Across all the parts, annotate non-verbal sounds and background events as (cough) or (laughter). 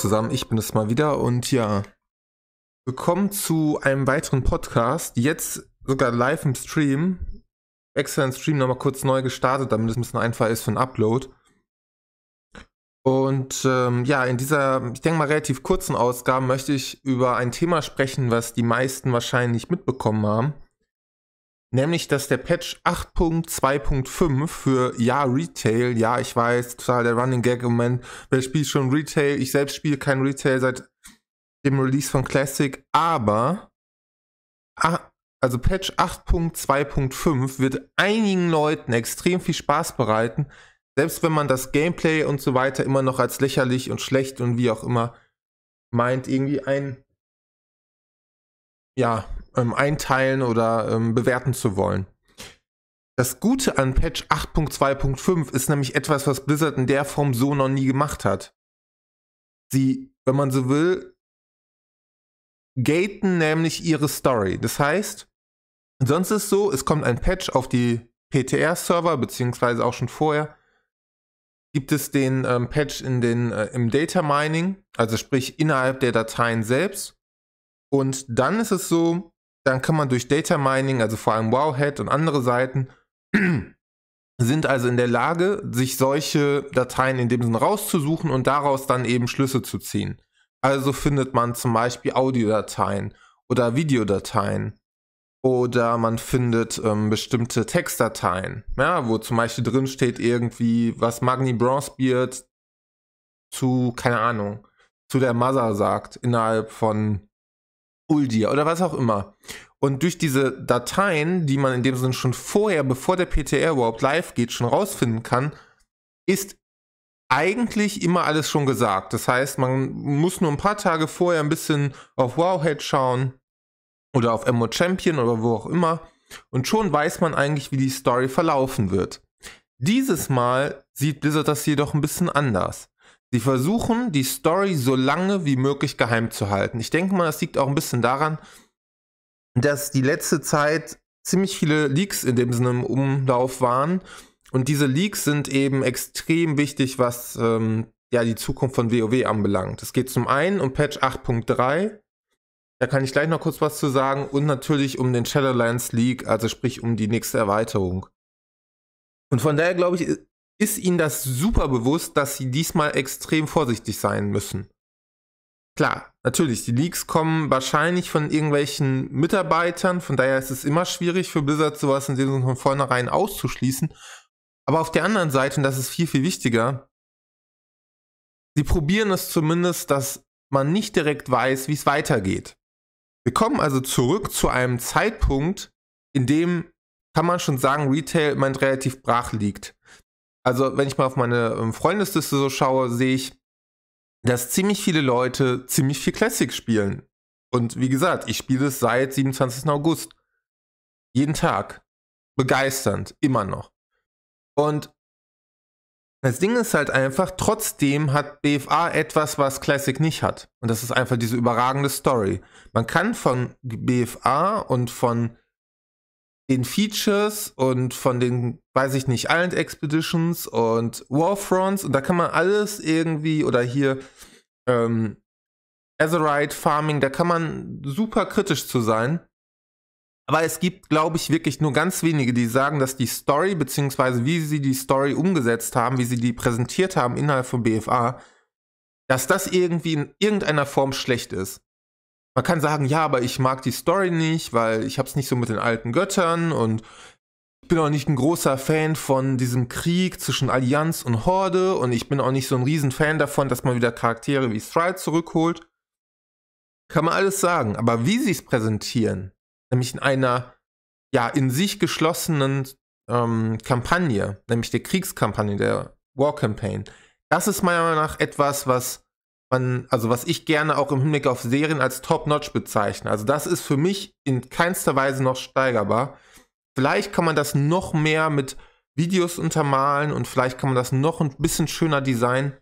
zusammen, ich bin es mal wieder und ja, willkommen zu einem weiteren Podcast, jetzt sogar live im Stream. Extra im Stream nochmal kurz neu gestartet, damit es ein bisschen einfacher ist für ein Upload. Und ähm, ja, in dieser, ich denke mal, relativ kurzen Ausgabe möchte ich über ein Thema sprechen, was die meisten wahrscheinlich mitbekommen haben. Nämlich, dass der Patch 8.2.5 für ja Retail, ja, ich weiß, total der Running Gag im Moment, wer spielt schon Retail? Ich selbst spiele kein Retail seit dem Release von Classic, aber ah, also Patch 8.2.5 wird einigen Leuten extrem viel Spaß bereiten, selbst wenn man das Gameplay und so weiter immer noch als lächerlich und schlecht und wie auch immer meint, irgendwie ein ja, ähm, einteilen oder ähm, bewerten zu wollen. Das Gute an Patch 8.2.5 ist nämlich etwas, was Blizzard in der Form so noch nie gemacht hat. Sie, wenn man so will, gaten nämlich ihre Story. Das heißt, sonst ist es so, es kommt ein Patch auf die PTR-Server, beziehungsweise auch schon vorher, gibt es den ähm, Patch in den, äh, im Data Mining, also sprich innerhalb der Dateien selbst. Und dann ist es so, dann kann man durch Data Mining, also vor allem Wowhead und andere Seiten, (clears throat) sind also in der Lage, sich solche Dateien in dem Sinn rauszusuchen und daraus dann eben Schlüsse zu ziehen. Also findet man zum Beispiel Audiodateien oder Videodateien oder man findet ähm, bestimmte Textdateien, ja, wo zum Beispiel drin steht irgendwie, was Magni Bronzebeard zu, keine Ahnung, zu der Mother sagt, innerhalb von Uldir oder was auch immer. Und durch diese Dateien, die man in dem Sinne schon vorher, bevor der PTR überhaupt live geht, schon rausfinden kann, ist eigentlich immer alles schon gesagt. Das heißt, man muss nur ein paar Tage vorher ein bisschen auf Wowhead schauen oder auf Emo Champion oder wo auch immer. Und schon weiß man eigentlich, wie die Story verlaufen wird. Dieses Mal sieht Blizzard das jedoch ein bisschen anders. Sie versuchen, die Story so lange wie möglich geheim zu halten. Ich denke mal, das liegt auch ein bisschen daran, dass die letzte Zeit ziemlich viele Leaks in dem Sinne im Umlauf waren. Und diese Leaks sind eben extrem wichtig, was ähm, ja die Zukunft von WoW anbelangt. Es geht zum einen um Patch 8.3, da kann ich gleich noch kurz was zu sagen, und natürlich um den Shadowlands League, also sprich um die nächste Erweiterung. Und von daher glaube ich, ist ihnen das super bewusst, dass sie diesmal extrem vorsichtig sein müssen. Klar, natürlich, die Leaks kommen wahrscheinlich von irgendwelchen Mitarbeitern, von daher ist es immer schwierig für Blizzard sowas in dem Sinne von vornherein auszuschließen. Aber auf der anderen Seite, und das ist viel, viel wichtiger, sie probieren es zumindest, dass man nicht direkt weiß, wie es weitergeht. Wir kommen also zurück zu einem Zeitpunkt, in dem kann man schon sagen, Retail meint relativ brach liegt also wenn ich mal auf meine ähm, Freundesliste so schaue, sehe ich, dass ziemlich viele Leute ziemlich viel Classic spielen. Und wie gesagt, ich spiele es seit 27. August. Jeden Tag. Begeisternd, immer noch. Und das Ding ist halt einfach, trotzdem hat BFA etwas, was Classic nicht hat. Und das ist einfach diese überragende Story. Man kann von BFA und von den Features und von den, weiß ich nicht, Island Expeditions und Warfronts und da kann man alles irgendwie oder hier ähm, Azerite Farming, da kann man super kritisch zu sein. Aber es gibt, glaube ich, wirklich nur ganz wenige, die sagen, dass die Story, beziehungsweise wie sie die Story umgesetzt haben, wie sie die präsentiert haben innerhalb von BFA, dass das irgendwie in irgendeiner Form schlecht ist man kann sagen, ja, aber ich mag die Story nicht, weil ich habe es nicht so mit den alten Göttern und ich bin auch nicht ein großer Fan von diesem Krieg zwischen Allianz und Horde und ich bin auch nicht so ein riesen Fan davon, dass man wieder Charaktere wie Stride zurückholt. Kann man alles sagen, aber wie sie es präsentieren, nämlich in einer ja in sich geschlossenen ähm, Kampagne, nämlich der Kriegskampagne, der War Campaign, das ist meiner Meinung nach etwas, was man, also was ich gerne auch im Hinblick auf Serien als Top-Notch bezeichne. Also das ist für mich in keinster Weise noch steigerbar. Vielleicht kann man das noch mehr mit Videos untermalen und vielleicht kann man das noch ein bisschen schöner designen.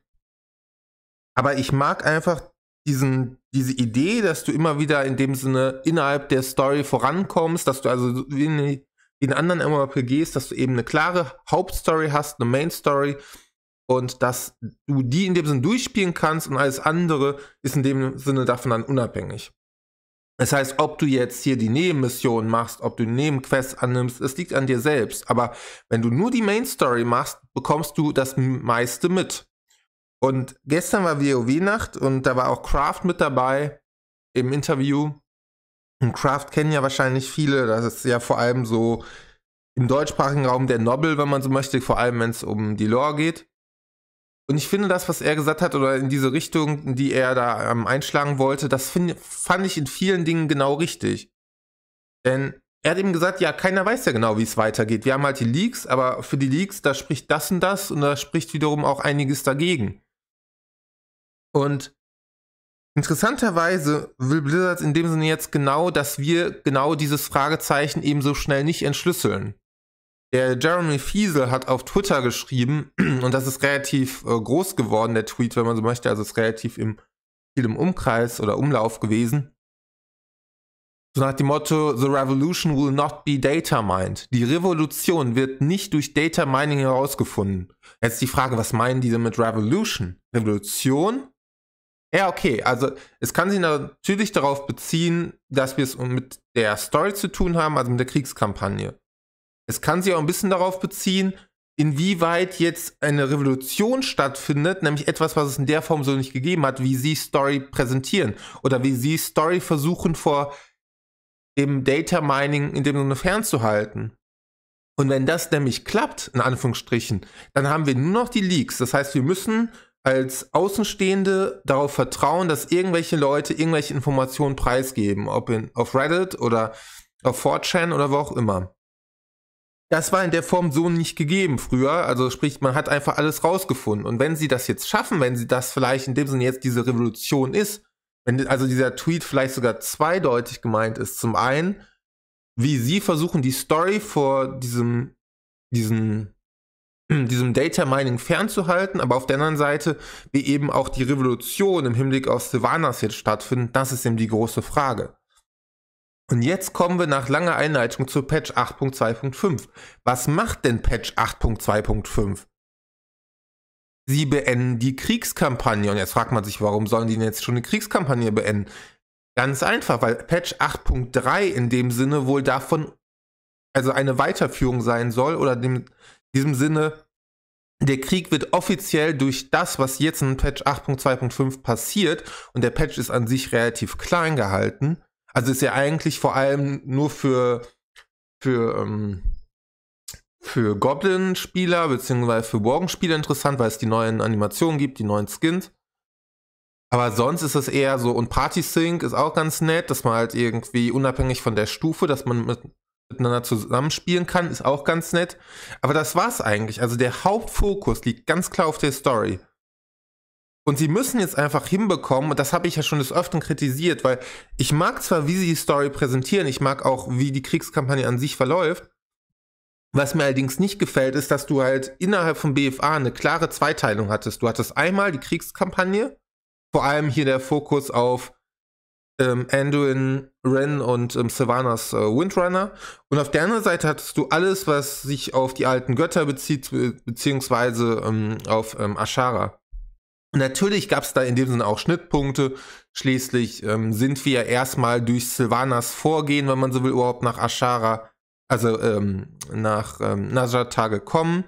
Aber ich mag einfach diesen, diese Idee, dass du immer wieder in dem Sinne innerhalb der Story vorankommst, dass du also in, in anderen MMORPGs, dass du eben eine klare Hauptstory hast, eine Main Story und dass du die in dem Sinne durchspielen kannst und alles andere ist in dem Sinne davon dann unabhängig. Das heißt, ob du jetzt hier die Nebenmissionen machst, ob du Nebenquests annimmst, es liegt an dir selbst. Aber wenn du nur die Main Story machst, bekommst du das meiste mit. Und gestern war WoW-Nacht und da war auch Craft mit dabei im Interview. Und Craft kennen ja wahrscheinlich viele. Das ist ja vor allem so im deutschsprachigen Raum der Nobel, wenn man so möchte, vor allem wenn es um die Lore geht. Und ich finde das, was er gesagt hat oder in diese Richtung, die er da ähm, einschlagen wollte, das find, fand ich in vielen Dingen genau richtig. Denn er hat eben gesagt, ja, keiner weiß ja genau, wie es weitergeht. Wir haben halt die Leaks, aber für die Leaks, da spricht das und das und da spricht wiederum auch einiges dagegen. Und interessanterweise will Blizzard in dem Sinne jetzt genau, dass wir genau dieses Fragezeichen eben so schnell nicht entschlüsseln. Der Jeremy Fiesel hat auf Twitter geschrieben, (clears throat) und das ist relativ äh, groß geworden, der Tweet, wenn man so möchte, also ist relativ im, viel im Umkreis oder Umlauf gewesen. So nach dem Motto, The Revolution will not be data mined. Die Revolution wird nicht durch Data Mining herausgefunden. Jetzt die Frage, was meinen diese mit Revolution? Revolution? Ja, okay, also es kann sich natürlich darauf beziehen, dass wir es mit der Story zu tun haben, also mit der Kriegskampagne. Es kann sich auch ein bisschen darauf beziehen, inwieweit jetzt eine Revolution stattfindet, nämlich etwas, was es in der Form so nicht gegeben hat, wie sie Story präsentieren oder wie sie Story versuchen vor dem Data Mining in dem Sinne fernzuhalten. Und wenn das nämlich klappt, in Anführungsstrichen, dann haben wir nur noch die Leaks. Das heißt, wir müssen als Außenstehende darauf vertrauen, dass irgendwelche Leute irgendwelche Informationen preisgeben, ob in, auf Reddit oder auf 4chan oder wo auch immer. Das war in der Form so nicht gegeben früher. Also sprich, man hat einfach alles rausgefunden. Und wenn sie das jetzt schaffen, wenn sie das vielleicht in dem Sinne jetzt diese Revolution ist, wenn also dieser Tweet vielleicht sogar zweideutig gemeint ist. Zum einen, wie sie versuchen, die Story vor diesem, diesem, (clears throat) diesem Data Mining fernzuhalten, aber auf der anderen Seite, wie eben auch die Revolution im Hinblick auf Sylvanas jetzt stattfindet, das ist eben die große Frage. Und jetzt kommen wir nach langer Einleitung zu Patch 8.2.5. Was macht denn Patch 8.2.5? Sie beenden die Kriegskampagne. Und jetzt fragt man sich, warum sollen die denn jetzt schon eine Kriegskampagne beenden? Ganz einfach, weil Patch 8.3 in dem Sinne wohl davon, also eine Weiterführung sein soll oder in diesem Sinne, der Krieg wird offiziell durch das, was jetzt in Patch 8.2.5 passiert, und der Patch ist an sich relativ klein gehalten, also ist ja eigentlich vor allem nur für, für, ähm, für Goblin-Spieler bzw. für Worgen-Spieler interessant, weil es die neuen Animationen gibt, die neuen Skins. Aber sonst ist es eher so, und Party Sync ist auch ganz nett, dass man halt irgendwie unabhängig von der Stufe, dass man mit, miteinander zusammenspielen kann, ist auch ganz nett. Aber das war's eigentlich. Also der Hauptfokus liegt ganz klar auf der Story. Und sie müssen jetzt einfach hinbekommen, und das habe ich ja schon des Öfteren kritisiert, weil ich mag zwar, wie sie die Story präsentieren, ich mag auch, wie die Kriegskampagne an sich verläuft. Was mir allerdings nicht gefällt, ist, dass du halt innerhalb von BFA eine klare Zweiteilung hattest. Du hattest einmal die Kriegskampagne, vor allem hier der Fokus auf ähm, Anduin, Ren und ähm, Sylvanas äh, Windrunner. Und auf der anderen Seite hattest du alles, was sich auf die alten Götter bezieht, be beziehungsweise ähm, auf ähm, Ashara. Und natürlich gab es da in dem Sinne auch Schnittpunkte. Schließlich ähm, sind wir ja erstmal durch Silvanas Vorgehen, wenn man so will, überhaupt nach Ashara, also ähm, nach ähm, Najata gekommen.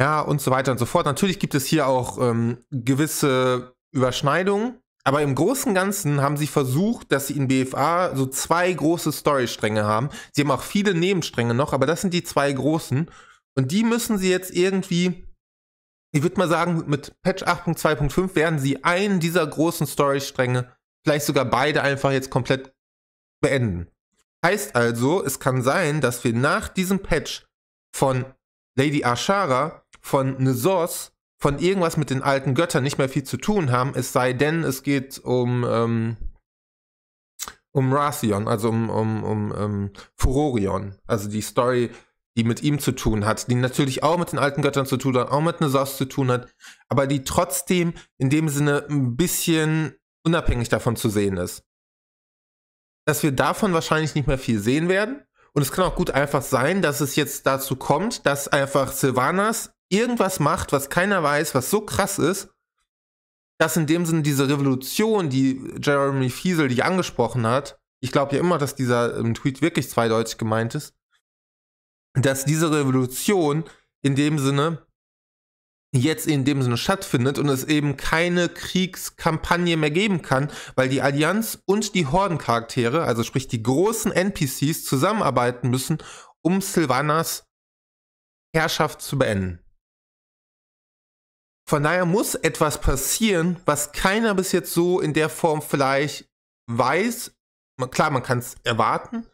Ja, und so weiter und so fort. Natürlich gibt es hier auch ähm, gewisse Überschneidungen, aber im Großen und Ganzen haben sie versucht, dass sie in BFA so zwei große Storystränge haben. Sie haben auch viele Nebenstränge noch, aber das sind die zwei großen. Und die müssen sie jetzt irgendwie ich würde mal sagen, mit Patch 8.2.5 werden sie einen dieser großen Story-Stränge, vielleicht sogar beide einfach jetzt komplett beenden. Heißt also, es kann sein, dass wir nach diesem Patch von Lady Ashara, von Nesos, von irgendwas mit den alten Göttern nicht mehr viel zu tun haben, es sei denn, es geht um, ähm, um Rathion, also um, um, um, um ähm, Furorion. Also die Story die mit ihm zu tun hat, die natürlich auch mit den alten Göttern zu tun hat, auch mit Nesaus zu tun hat, aber die trotzdem in dem Sinne ein bisschen unabhängig davon zu sehen ist. Dass wir davon wahrscheinlich nicht mehr viel sehen werden. Und es kann auch gut einfach sein, dass es jetzt dazu kommt, dass einfach Sylvanas irgendwas macht, was keiner weiß, was so krass ist, dass in dem Sinne diese Revolution, die Jeremy Fiesel die angesprochen hat, ich glaube ja immer, dass dieser ähm, Tweet wirklich zweideutig gemeint ist, dass diese Revolution in dem Sinne jetzt in dem Sinne stattfindet und es eben keine Kriegskampagne mehr geben kann, weil die Allianz und die Hordencharaktere, also sprich die großen NPCs, zusammenarbeiten müssen, um Sylvanas Herrschaft zu beenden. Von daher muss etwas passieren, was keiner bis jetzt so in der Form vielleicht weiß. Klar, man kann es erwarten,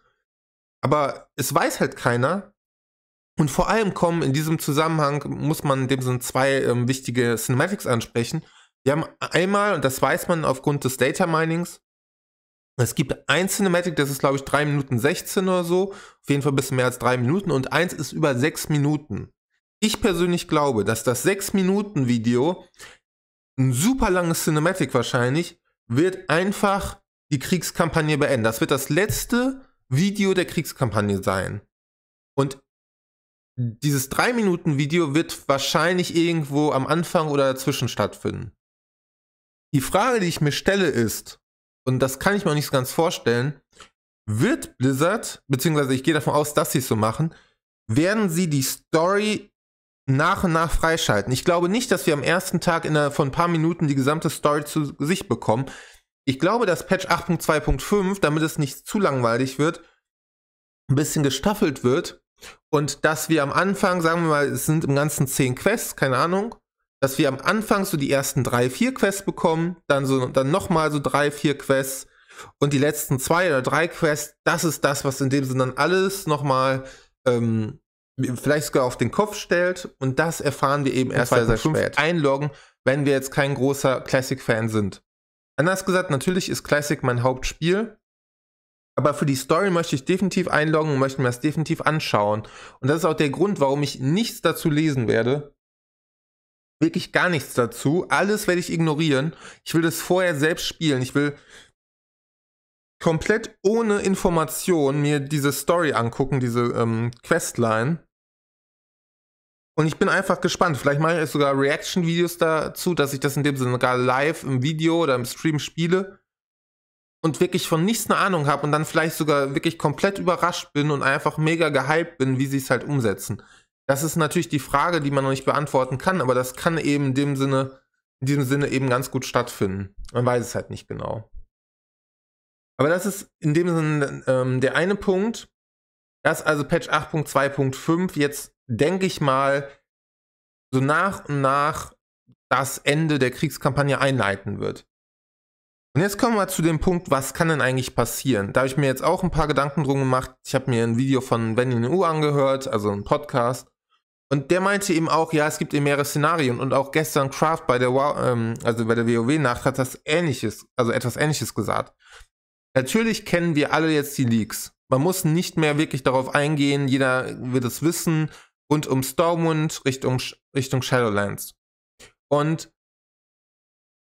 aber es weiß halt keiner, und vor allem kommen in diesem Zusammenhang, muss man in dem Sinne zwei ähm, wichtige Cinematics ansprechen. Wir haben einmal, und das weiß man aufgrund des Data Minings, es gibt ein Cinematic, das ist glaube ich 3 Minuten 16 oder so, auf jeden Fall ein bisschen mehr als 3 Minuten und eins ist über 6 Minuten. Ich persönlich glaube, dass das 6 Minuten Video, ein super langes Cinematic wahrscheinlich, wird einfach die Kriegskampagne beenden. Das wird das letzte Video der Kriegskampagne sein. Und dieses 3-Minuten-Video wird wahrscheinlich irgendwo am Anfang oder dazwischen stattfinden. Die Frage, die ich mir stelle, ist, und das kann ich mir auch nicht so ganz vorstellen, wird Blizzard, beziehungsweise ich gehe davon aus, dass sie es so machen, werden sie die Story nach und nach freischalten. Ich glaube nicht, dass wir am ersten Tag in einer, von ein paar Minuten die gesamte Story zu Gesicht bekommen. Ich glaube, dass Patch 8.2.5, damit es nicht zu langweilig wird, ein bisschen gestaffelt wird und dass wir am Anfang, sagen wir mal, es sind im Ganzen zehn Quests, keine Ahnung, dass wir am Anfang so die ersten drei, vier Quests bekommen, dann so, dann nochmal so drei, vier Quests und die letzten zwei oder drei Quests, das ist das, was in dem Sinne dann alles nochmal ähm, vielleicht sogar auf den Kopf stellt. Und das erfahren wir eben erst sehr, sehr spät. Einloggen, wenn wir jetzt kein großer Classic-Fan sind. Anders gesagt, natürlich ist Classic mein Hauptspiel. Aber für die Story möchte ich definitiv einloggen und möchte mir das definitiv anschauen. Und das ist auch der Grund, warum ich nichts dazu lesen werde. Wirklich gar nichts dazu. Alles werde ich ignorieren. Ich will das vorher selbst spielen. Ich will komplett ohne Information mir diese Story angucken, diese ähm, Questline. Und ich bin einfach gespannt. Vielleicht mache ich sogar Reaction-Videos dazu, dass ich das in dem Sinne gar live im Video oder im Stream spiele und wirklich von nichts eine Ahnung habe und dann vielleicht sogar wirklich komplett überrascht bin und einfach mega gehypt bin, wie sie es halt umsetzen. Das ist natürlich die Frage, die man noch nicht beantworten kann, aber das kann eben in dem Sinne, in diesem Sinne eben ganz gut stattfinden. Man weiß es halt nicht genau. Aber das ist in dem Sinne ähm, der eine Punkt, dass also Patch 8.2.5 jetzt, denke ich mal, so nach und nach das Ende der Kriegskampagne einleiten wird. Und jetzt kommen wir zu dem Punkt, was kann denn eigentlich passieren? Da habe ich mir jetzt auch ein paar Gedanken drum gemacht. Ich habe mir ein Video von Benjamin U angehört, also ein Podcast. Und der meinte eben auch, ja, es gibt eben mehrere Szenarien. Und auch gestern Kraft bei der, ähm, also bei der WoW-Nacht hat das Ähnliches, also etwas Ähnliches gesagt. Natürlich kennen wir alle jetzt die Leaks. Man muss nicht mehr wirklich darauf eingehen. Jeder wird es wissen. Rund um Stormwind, Richtung, Richtung Shadowlands. Und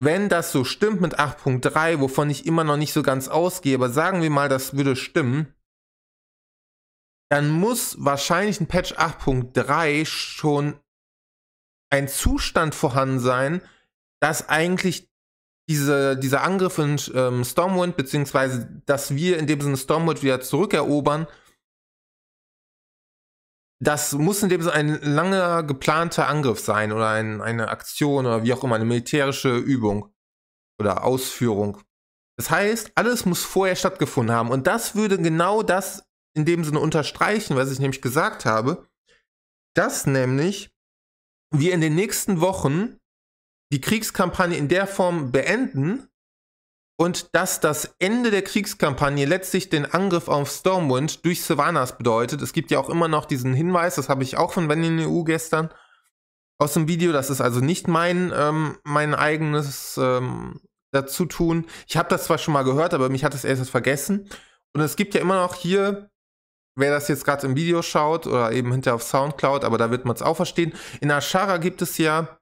wenn das so stimmt mit 8.3, wovon ich immer noch nicht so ganz ausgehe, aber sagen wir mal, das würde stimmen, dann muss wahrscheinlich ein Patch 8.3 schon ein Zustand vorhanden sein, dass eigentlich diese, dieser Angriff in ähm, Stormwind, beziehungsweise dass wir in dem Sinne Stormwind wieder zurückerobern, das muss in dem Sinne ein langer geplanter Angriff sein oder ein, eine Aktion oder wie auch immer, eine militärische Übung oder Ausführung. Das heißt, alles muss vorher stattgefunden haben. Und das würde genau das in dem Sinne unterstreichen, was ich nämlich gesagt habe, dass nämlich wir in den nächsten Wochen die Kriegskampagne in der Form beenden, und dass das Ende der Kriegskampagne letztlich den Angriff auf Stormwind durch Sylvanas bedeutet. Es gibt ja auch immer noch diesen Hinweis, das habe ich auch von Wendy EU e gestern aus dem Video, das ist also nicht mein, ähm, mein eigenes ähm, dazu tun. Ich habe das zwar schon mal gehört, aber mich hat es erst vergessen. Und es gibt ja immer noch hier, wer das jetzt gerade im Video schaut oder eben hinter auf Soundcloud, aber da wird man es auch verstehen, in Ashara gibt es ja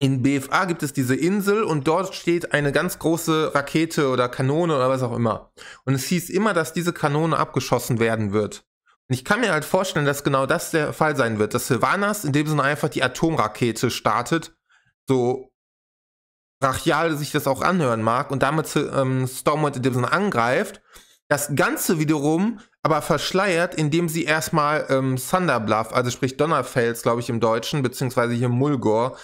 in BFA gibt es diese Insel und dort steht eine ganz große Rakete oder Kanone oder was auch immer. Und es hieß immer, dass diese Kanone abgeschossen werden wird. Und ich kann mir halt vorstellen, dass genau das der Fall sein wird, dass Sylvanas in dem Sinne einfach die Atomrakete startet, so brachial sich das auch anhören mag und damit äh, ähm, Stormwind in dem Sinne angreift. Das Ganze wiederum aber verschleiert, indem sie erstmal ähm, Thunderbluff, also sprich Donnerfels, glaube ich, im Deutschen, beziehungsweise hier Mulgor,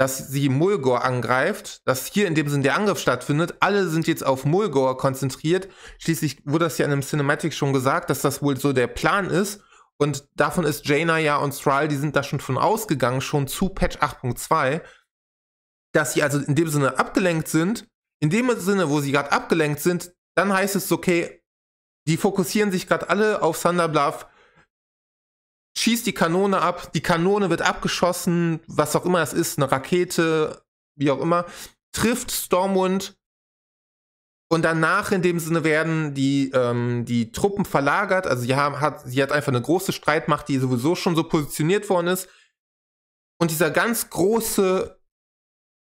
dass sie Mulgore angreift, dass hier in dem Sinn der Angriff stattfindet. Alle sind jetzt auf Mulgore konzentriert. Schließlich wurde das ja in einem Cinematic schon gesagt, dass das wohl so der Plan ist. Und davon ist Jaina ja und Thrall, die sind da schon von ausgegangen, schon zu Patch 8.2, dass sie also in dem Sinne abgelenkt sind. In dem Sinne, wo sie gerade abgelenkt sind, dann heißt es okay, die fokussieren sich gerade alle auf Thunderbluff, schießt die Kanone ab, die Kanone wird abgeschossen, was auch immer es ist, eine Rakete, wie auch immer, trifft Stormwind und danach in dem Sinne werden die, ähm, die Truppen verlagert. Also sie, haben, hat, sie hat einfach eine große Streitmacht, die sowieso schon so positioniert worden ist. Und dieser ganz große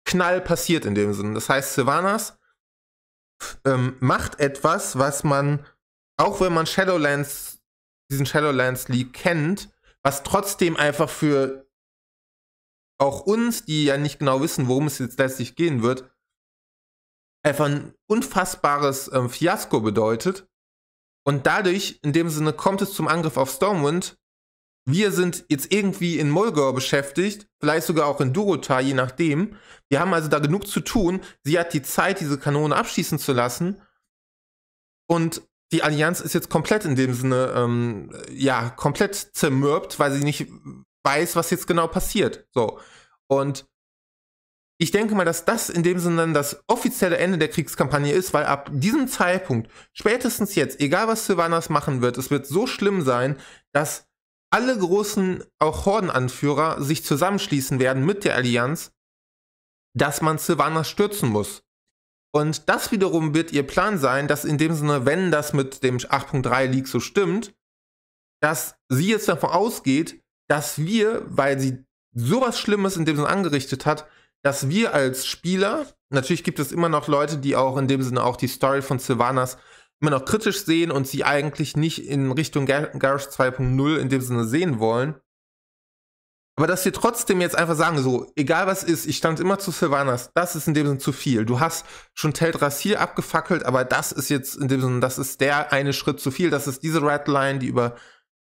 Knall passiert in dem Sinne. Das heißt, Sylvanas ähm, macht etwas, was man, auch wenn man Shadowlands, diesen Shadowlands League kennt, was trotzdem einfach für auch uns, die ja nicht genau wissen, worum es jetzt letztlich gehen wird, einfach ein unfassbares ähm, Fiasko bedeutet. Und dadurch, in dem Sinne, kommt es zum Angriff auf Stormwind. Wir sind jetzt irgendwie in Molgor beschäftigt, vielleicht sogar auch in Durotar, je nachdem. Wir haben also da genug zu tun. Sie hat die Zeit, diese Kanone abschießen zu lassen. Und die Allianz ist jetzt komplett in dem Sinne, ähm, ja, komplett zermürbt, weil sie nicht weiß, was jetzt genau passiert. So. Und ich denke mal, dass das in dem Sinne dann das offizielle Ende der Kriegskampagne ist, weil ab diesem Zeitpunkt, spätestens jetzt, egal was Sylvanas machen wird, es wird so schlimm sein, dass alle großen, auch Hordenanführer, sich zusammenschließen werden mit der Allianz, dass man Sylvanas stürzen muss. Und das wiederum wird ihr Plan sein, dass in dem Sinne, wenn das mit dem 8.3 Leak so stimmt, dass sie jetzt davon ausgeht, dass wir, weil sie sowas Schlimmes in dem Sinne angerichtet hat, dass wir als Spieler, natürlich gibt es immer noch Leute, die auch in dem Sinne auch die Story von Sylvanas immer noch kritisch sehen und sie eigentlich nicht in Richtung Garage 2.0 in dem Sinne sehen wollen. Aber dass wir trotzdem jetzt einfach sagen, so, egal was ist, ich stand immer zu Sylvanas, das ist in dem Sinn zu viel. Du hast schon Teldrassil abgefackelt, aber das ist jetzt in dem Sinn, das ist der eine Schritt zu viel. Das ist diese Red Line, die über,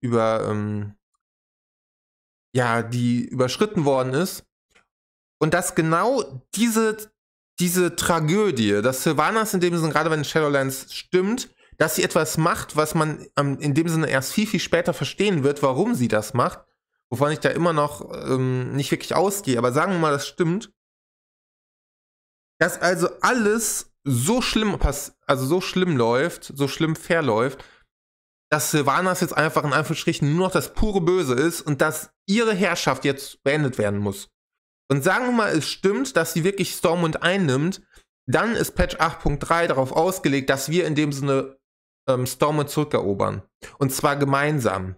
über, ähm, ja, die überschritten worden ist. Und dass genau diese, diese Tragödie, dass Sylvanas in dem Sinn, gerade wenn Shadowlands stimmt, dass sie etwas macht, was man ähm, in dem Sinne erst viel, viel später verstehen wird, warum sie das macht, wovon ich da immer noch ähm, nicht wirklich ausgehe, aber sagen wir mal, das stimmt, dass also alles so schlimm pass also so schlimm läuft, so schlimm verläuft, dass Silvanas jetzt einfach in Anführungsstrichen nur noch das pure Böse ist und dass ihre Herrschaft jetzt beendet werden muss. Und sagen wir mal, es stimmt, dass sie wirklich Stormwind einnimmt, dann ist Patch 8.3 darauf ausgelegt, dass wir in dem Sinne ähm, Stormwind zurückerobern. Und zwar gemeinsam.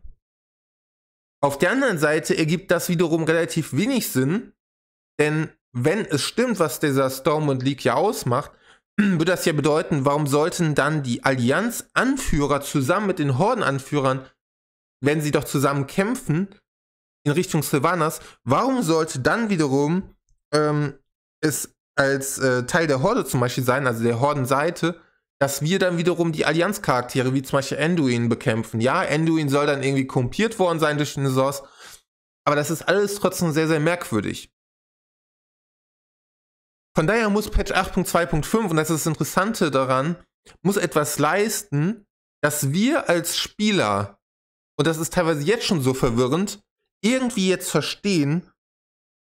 Auf der anderen Seite ergibt das wiederum relativ wenig Sinn, denn wenn es stimmt, was dieser Storm und Leak ja ausmacht, (clears throat) würde das ja bedeuten, warum sollten dann die Allianz-Anführer zusammen mit den Horden-Anführern, wenn sie doch zusammen kämpfen, in Richtung Sylvanas, warum sollte dann wiederum ähm, es als äh, Teil der Horde zum Beispiel sein, also der Hordenseite, dass wir dann wiederum die Allianzcharaktere, wie zum Beispiel Anduin, bekämpfen. Ja, Anduin soll dann irgendwie kompiert worden sein durch den Source, aber das ist alles trotzdem sehr, sehr merkwürdig. Von daher muss Patch 8.2.5, und das ist das Interessante daran, muss etwas leisten, dass wir als Spieler, und das ist teilweise jetzt schon so verwirrend, irgendwie jetzt verstehen,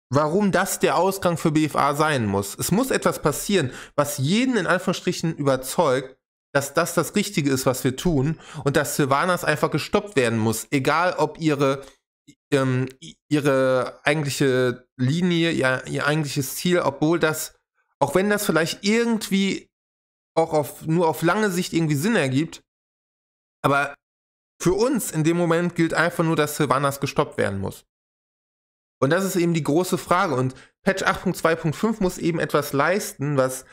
warum das der Ausgang für BFA sein muss. Es muss etwas passieren, was jeden in Anführungsstrichen überzeugt, dass das das Richtige ist, was wir tun und dass Silvanas einfach gestoppt werden muss, egal ob ihre ähm, ihre eigentliche Linie, ihr, ihr eigentliches Ziel, obwohl das, auch wenn das vielleicht irgendwie auch auf, nur auf lange Sicht irgendwie Sinn ergibt, aber für uns in dem Moment gilt einfach nur, dass Silvanas gestoppt werden muss. Und das ist eben die große Frage. Und Patch 8.2.5 muss eben etwas leisten, was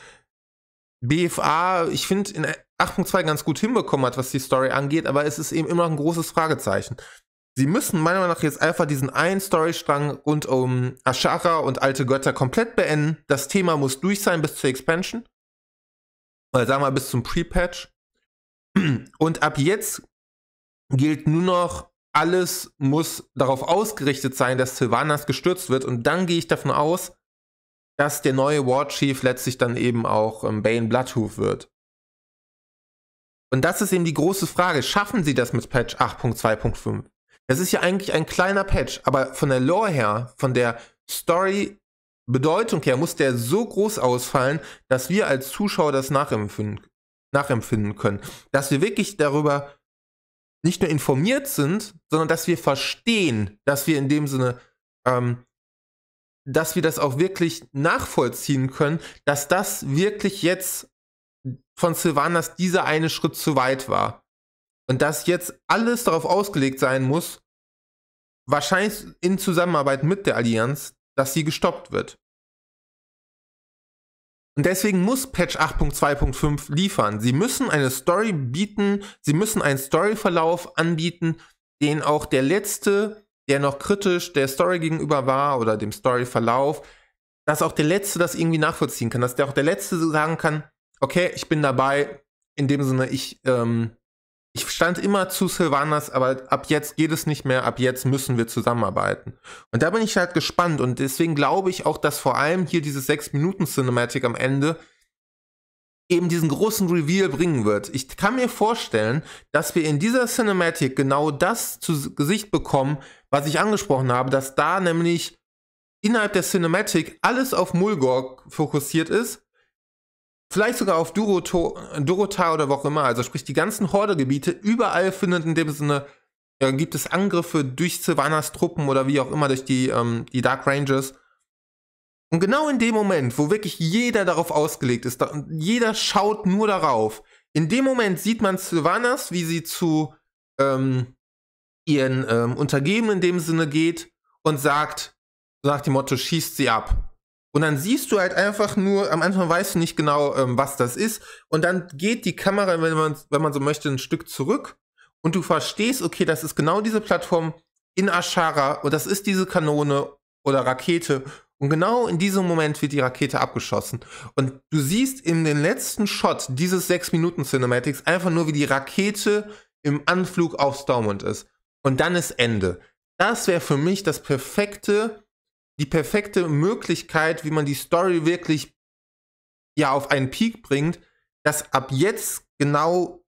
BFA, ich finde, in 8.2 ganz gut hinbekommen hat, was die Story angeht, aber es ist eben immer noch ein großes Fragezeichen. Sie müssen meiner Meinung nach jetzt einfach diesen einen Storystrang rund um Ashara und alte Götter komplett beenden. Das Thema muss durch sein bis zur Expansion. Oder sagen wir mal bis zum Pre-Patch. Und ab jetzt gilt nur noch alles muss darauf ausgerichtet sein, dass Sylvanas gestürzt wird. Und dann gehe ich davon aus, dass der neue Warchief letztlich dann eben auch ähm, Bane Bloodhoof wird. Und das ist eben die große Frage. Schaffen sie das mit Patch 8.2.5? Das ist ja eigentlich ein kleiner Patch, aber von der Lore her, von der Story-Bedeutung her, muss der so groß ausfallen, dass wir als Zuschauer das nachempfinden, nachempfinden können. Dass wir wirklich darüber nicht nur informiert sind, sondern dass wir verstehen, dass wir in dem Sinne, ähm, dass wir das auch wirklich nachvollziehen können, dass das wirklich jetzt von Sylvanas dieser eine Schritt zu weit war. Und dass jetzt alles darauf ausgelegt sein muss, wahrscheinlich in Zusammenarbeit mit der Allianz, dass sie gestoppt wird. Und deswegen muss Patch 8.2.5 liefern. Sie müssen eine Story bieten, sie müssen einen Storyverlauf anbieten, den auch der letzte, der noch kritisch der Story gegenüber war oder dem Storyverlauf, dass auch der letzte das irgendwie nachvollziehen kann, dass der auch der letzte sagen kann, okay, ich bin dabei, in dem Sinne, ich ähm, ich stand immer zu Silvanas, aber ab jetzt geht es nicht mehr, ab jetzt müssen wir zusammenarbeiten. Und da bin ich halt gespannt und deswegen glaube ich auch, dass vor allem hier diese 6-Minuten-Cinematic am Ende eben diesen großen Reveal bringen wird. Ich kann mir vorstellen, dass wir in dieser Cinematic genau das zu Gesicht bekommen, was ich angesprochen habe, dass da nämlich innerhalb der Cinematic alles auf Mulgorg fokussiert ist vielleicht sogar auf Duroto, Durota oder wo auch immer, also sprich die ganzen Hordegebiete, überall findet in dem Sinne, äh, gibt es Angriffe durch Sylvanas Truppen oder wie auch immer, durch die, ähm, die Dark Rangers. Und genau in dem Moment, wo wirklich jeder darauf ausgelegt ist, da, jeder schaut nur darauf, in dem Moment sieht man Sylvanas, wie sie zu ähm, ihren ähm, Untergebenen in dem Sinne geht und sagt, so nach dem Motto, schießt sie ab. Und dann siehst du halt einfach nur, am Anfang weißt du nicht genau, ähm, was das ist. Und dann geht die Kamera, wenn man, wenn man so möchte, ein Stück zurück. Und du verstehst, okay, das ist genau diese Plattform in Ashara und das ist diese Kanone oder Rakete. Und genau in diesem Moment wird die Rakete abgeschossen. Und du siehst in den letzten Shot dieses 6-Minuten-Cinematics einfach nur, wie die Rakete im Anflug auf Stormont ist. Und dann ist Ende. Das wäre für mich das perfekte die perfekte Möglichkeit, wie man die Story wirklich ja auf einen Peak bringt, dass ab jetzt genau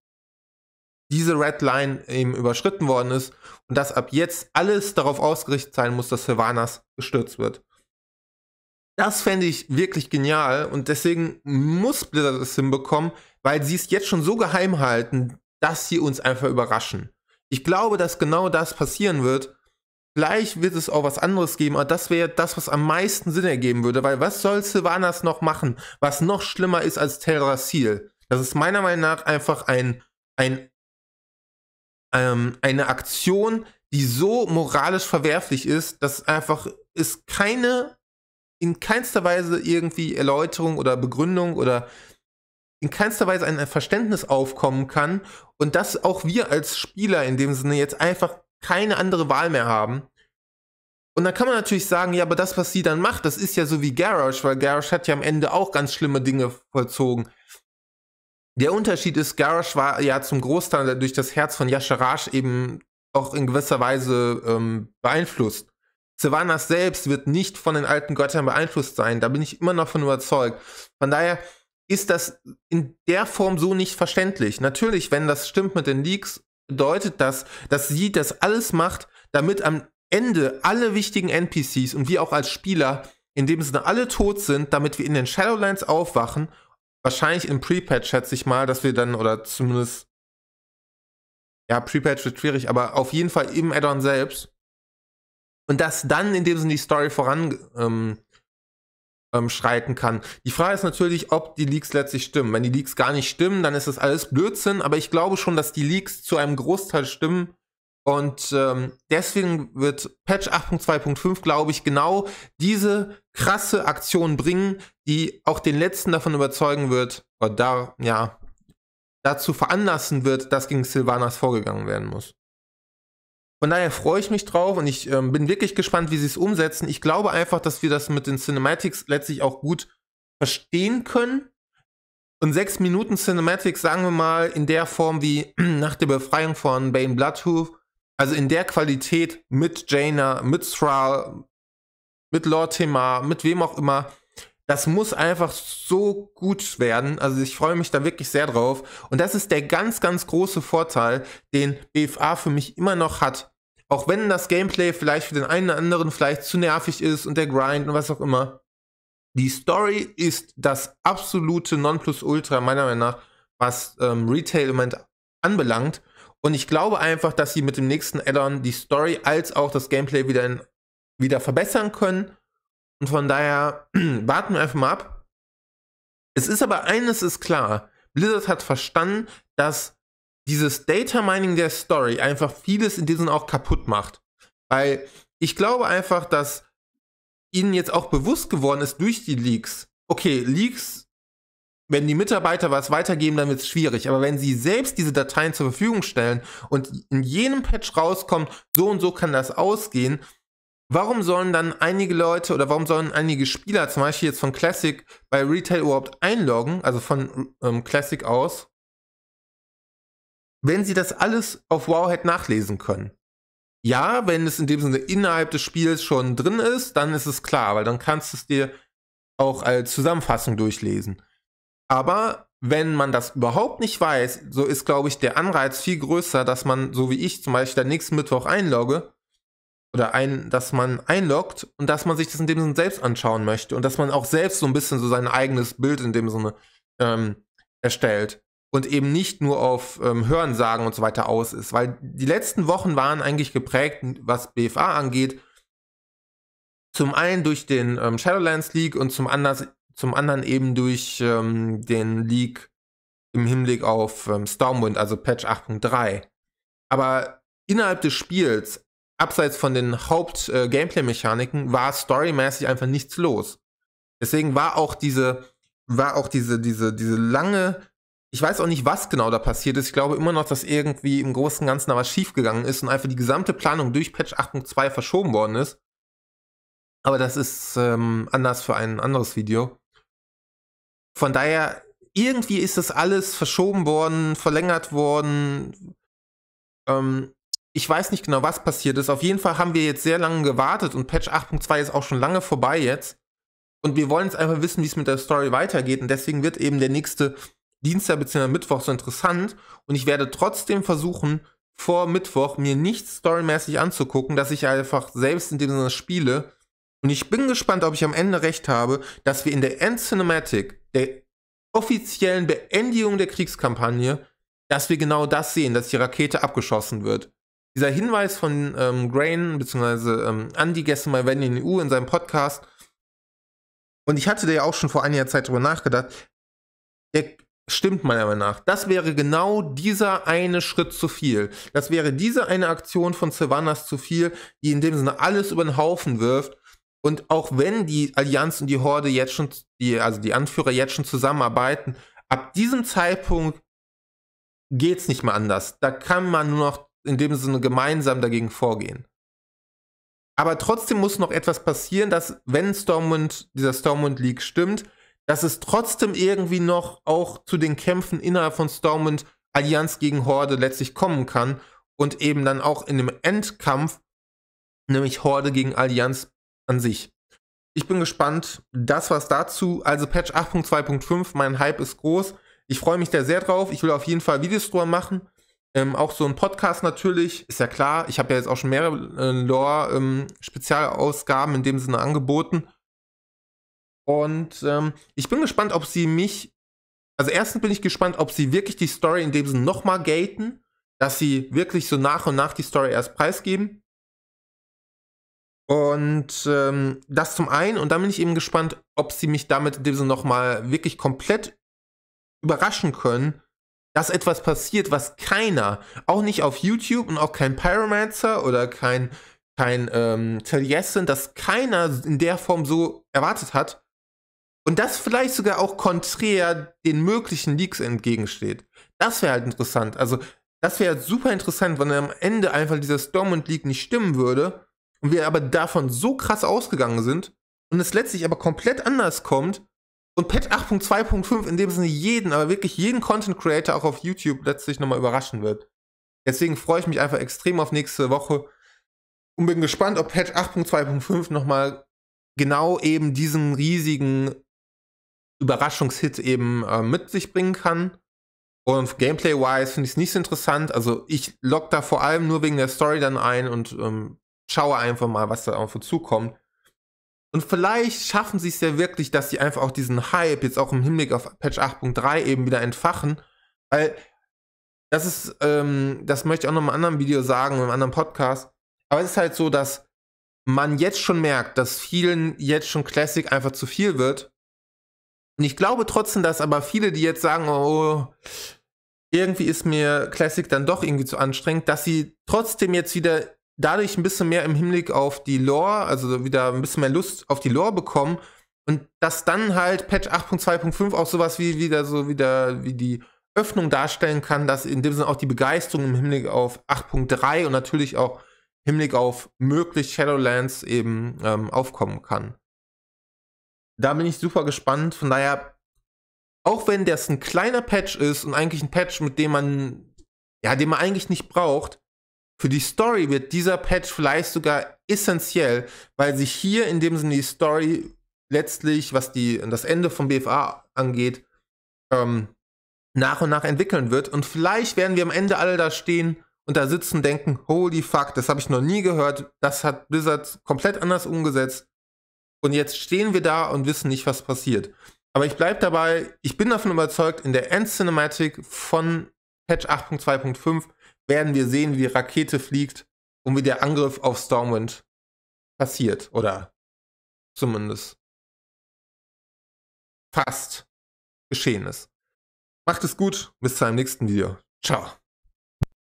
diese Red Line eben überschritten worden ist und dass ab jetzt alles darauf ausgerichtet sein muss, dass Sylvanas gestürzt wird. Das fände ich wirklich genial und deswegen muss Blizzard es hinbekommen, weil sie es jetzt schon so geheim halten, dass sie uns einfach überraschen. Ich glaube, dass genau das passieren wird, Gleich wird es auch was anderes geben, aber das wäre das, was am meisten Sinn ergeben würde, weil was soll Sylvanas noch machen, was noch schlimmer ist als Telrasil? Das ist meiner Meinung nach einfach ein, ein, ähm, eine Aktion, die so moralisch verwerflich ist, dass einfach es keine, in keinster Weise irgendwie Erläuterung oder Begründung oder in keinster Weise ein Verständnis aufkommen kann und dass auch wir als Spieler in dem Sinne jetzt einfach keine andere Wahl mehr haben. Und dann kann man natürlich sagen, ja, aber das, was sie dann macht, das ist ja so wie Garrosh, weil Garrosh hat ja am Ende auch ganz schlimme Dinge vollzogen. Der Unterschied ist, Garrosh war ja zum Großteil durch das Herz von Yasharash eben auch in gewisser Weise ähm, beeinflusst. Sivanas selbst wird nicht von den alten Göttern beeinflusst sein, da bin ich immer noch von überzeugt. Von daher ist das in der Form so nicht verständlich. Natürlich, wenn das stimmt mit den Leaks, bedeutet das, dass sie das alles macht, damit am Ende alle wichtigen NPCs und wir auch als Spieler in dem Sinne alle tot sind, damit wir in den Shadowlands aufwachen. Wahrscheinlich im Pre-Patch, schätze ich mal, dass wir dann, oder zumindest, ja, Pre-Patch wird schwierig, aber auf jeden Fall im Addon selbst. Und dass dann in dem Sinne die Story voran ähm, ähm, schreiten kann. Die Frage ist natürlich, ob die Leaks letztlich stimmen. Wenn die Leaks gar nicht stimmen, dann ist das alles Blödsinn, aber ich glaube schon, dass die Leaks zu einem Großteil stimmen. Und ähm, deswegen wird Patch 8.2.5, glaube ich, genau diese krasse Aktion bringen, die auch den letzten davon überzeugen wird, oder da, ja, dazu veranlassen wird, dass gegen Silvanas vorgegangen werden muss. Von daher freue ich mich drauf und ich ähm, bin wirklich gespannt, wie sie es umsetzen. Ich glaube einfach, dass wir das mit den Cinematics letztlich auch gut verstehen können. Und sechs Minuten Cinematics, sagen wir mal, in der Form wie (clears throat) nach der Befreiung von Bane Bloodhoof, also in der Qualität mit Jaina, mit Thrall, mit Lord Timar, mit wem auch immer, das muss einfach so gut werden. Also ich freue mich da wirklich sehr drauf. Und das ist der ganz, ganz große Vorteil, den BFA für mich immer noch hat. Auch wenn das Gameplay vielleicht für den einen oder anderen vielleicht zu nervig ist und der Grind und was auch immer. Die Story ist das absolute Nonplusultra meiner Meinung nach, was ähm, Retail anbelangt. Und ich glaube einfach, dass sie mit dem nächsten Addon die Story als auch das Gameplay wieder, in, wieder verbessern können und von daher (clears throat) warten wir einfach mal ab. Es ist aber eines ist klar. Blizzard hat verstanden, dass dieses Data Mining der Story einfach vieles in diesem auch kaputt macht. Weil ich glaube einfach, dass ihnen jetzt auch bewusst geworden ist durch die Leaks. Okay, Leaks, wenn die Mitarbeiter was weitergeben, dann wird es schwierig. Aber wenn sie selbst diese Dateien zur Verfügung stellen und in jenem Patch rauskommt, so und so kann das ausgehen, warum sollen dann einige Leute oder warum sollen einige Spieler zum Beispiel jetzt von Classic bei Retail überhaupt einloggen, also von ähm, Classic aus, wenn sie das alles auf Wowhead nachlesen können? Ja, wenn es in dem Sinne innerhalb des Spiels schon drin ist, dann ist es klar, weil dann kannst du es dir auch als Zusammenfassung durchlesen. Aber wenn man das überhaupt nicht weiß, so ist, glaube ich, der Anreiz viel größer, dass man, so wie ich zum Beispiel, dann nächsten Mittwoch einlogge oder ein, dass man einloggt und dass man sich das in dem Sinne selbst anschauen möchte und dass man auch selbst so ein bisschen so sein eigenes Bild in dem Sinne ähm, erstellt und eben nicht nur auf ähm, Hörensagen und so weiter aus ist, weil die letzten Wochen waren eigentlich geprägt, was BFA angeht, zum einen durch den ähm, Shadowlands League und zum, anders, zum anderen eben durch ähm, den League im Hinblick auf ähm, Stormwind, also Patch 8.3. Aber innerhalb des Spiels abseits von den Haupt-Gameplay-Mechaniken, äh, war storymäßig einfach nichts los. Deswegen war auch diese, war auch diese, diese, diese lange, ich weiß auch nicht, was genau da passiert ist. Ich glaube immer noch, dass irgendwie im Großen und Ganzen da was schiefgegangen ist und einfach die gesamte Planung durch Patch 8.2 verschoben worden ist. Aber das ist ähm, anders für ein anderes Video. Von daher, irgendwie ist das alles verschoben worden, verlängert worden. Ähm, ich weiß nicht genau, was passiert ist. Auf jeden Fall haben wir jetzt sehr lange gewartet und Patch 8.2 ist auch schon lange vorbei jetzt. Und wir wollen jetzt einfach wissen, wie es mit der Story weitergeht. Und deswegen wird eben der nächste Dienstag bzw. Mittwoch so interessant. Und ich werde trotzdem versuchen, vor Mittwoch mir nichts storymäßig anzugucken, dass ich einfach selbst in dem Sinne spiele. Und ich bin gespannt, ob ich am Ende recht habe, dass wir in der End-Cinematic, der offiziellen Beendigung der Kriegskampagne, dass wir genau das sehen, dass die Rakete abgeschossen wird dieser Hinweis von ähm, Grain bzw. Ähm, Andy gestern bei Wendy in die EU in seinem Podcast, und ich hatte da ja auch schon vor einiger Zeit drüber nachgedacht, der stimmt meiner Meinung nach. Das wäre genau dieser eine Schritt zu viel. Das wäre diese eine Aktion von Sylvanas zu viel, die in dem Sinne alles über den Haufen wirft. Und auch wenn die Allianz und die Horde jetzt schon, die, also die Anführer jetzt schon zusammenarbeiten, ab diesem Zeitpunkt geht es nicht mehr anders. Da kann man nur noch in dem Sinne gemeinsam dagegen vorgehen. Aber trotzdem muss noch etwas passieren, dass, wenn Stormwind, dieser Stormwind League stimmt, dass es trotzdem irgendwie noch auch zu den Kämpfen innerhalb von Stormwind Allianz gegen Horde letztlich kommen kann und eben dann auch in dem Endkampf, nämlich Horde gegen Allianz an sich. Ich bin gespannt. Das war's dazu. Also Patch 8.2.5, mein Hype ist groß. Ich freue mich da sehr drauf. Ich will auf jeden Fall Videos drüber machen. Ähm, auch so ein Podcast natürlich, ist ja klar. Ich habe ja jetzt auch schon mehrere äh, Lore-Spezialausgaben ähm, in dem Sinne angeboten. Und ähm, ich bin gespannt, ob sie mich. Also, erstens bin ich gespannt, ob sie wirklich die Story in dem Sinne nochmal gaten, dass sie wirklich so nach und nach die Story erst preisgeben. Und ähm, das zum einen. Und dann bin ich eben gespannt, ob sie mich damit in dem Sinne nochmal wirklich komplett überraschen können dass etwas passiert, was keiner, auch nicht auf YouTube und auch kein Pyromancer oder kein, kein ähm, Taliesin, dass keiner in der Form so erwartet hat. Und das vielleicht sogar auch konträr den möglichen Leaks entgegensteht. Das wäre halt interessant. Also, das wäre halt super interessant, wenn am Ende einfach dieser Storm und Leak nicht stimmen würde und wir aber davon so krass ausgegangen sind und es letztlich aber komplett anders kommt und Patch 8.2.5, in dem Sinne jeden, aber wirklich jeden Content Creator auch auf YouTube letztlich nochmal überraschen wird. Deswegen freue ich mich einfach extrem auf nächste Woche und bin gespannt, ob Patch 8.2.5 nochmal genau eben diesen riesigen Überraschungshit eben äh, mit sich bringen kann. Und Gameplay-wise finde ich es nicht so interessant. Also ich log da vor allem nur wegen der Story dann ein und ähm, schaue einfach mal, was da auf uns zukommt. Und vielleicht schaffen sie es ja wirklich, dass sie einfach auch diesen Hype jetzt auch im Hinblick auf Patch 8.3 eben wieder entfachen. Weil das ist, ähm, das möchte ich auch noch in einem anderen Video sagen, in einem anderen Podcast. Aber es ist halt so, dass man jetzt schon merkt, dass vielen jetzt schon Classic einfach zu viel wird. Und ich glaube trotzdem, dass aber viele, die jetzt sagen, oh, irgendwie ist mir Classic dann doch irgendwie zu anstrengend, dass sie trotzdem jetzt wieder dadurch ein bisschen mehr im Hinblick auf die Lore, also wieder ein bisschen mehr Lust auf die Lore bekommen. Und dass dann halt Patch 8.2.5 auch sowas wie wieder so wieder wie die Öffnung darstellen kann, dass in dem Sinne auch die Begeisterung im Hinblick auf 8.3 und natürlich auch im Hinblick auf möglich Shadowlands eben ähm, aufkommen kann. Da bin ich super gespannt. Von daher, auch wenn das ein kleiner Patch ist und eigentlich ein Patch, mit dem man, ja, den man eigentlich nicht braucht, für die Story wird dieser Patch vielleicht sogar essentiell, weil sich hier in dem Sinne die Story letztlich, was die, das Ende vom BFA angeht, ähm, nach und nach entwickeln wird. Und vielleicht werden wir am Ende alle da stehen und da sitzen und denken, holy fuck, das habe ich noch nie gehört, das hat Blizzard komplett anders umgesetzt. Und jetzt stehen wir da und wissen nicht, was passiert. Aber ich bleibe dabei, ich bin davon überzeugt, in der End-Cinematic von Patch 8.2.5 werden wir sehen, wie die Rakete fliegt und wie der Angriff auf Stormwind passiert. Oder zumindest fast geschehen ist. Macht es gut, bis zum nächsten Video. Ciao.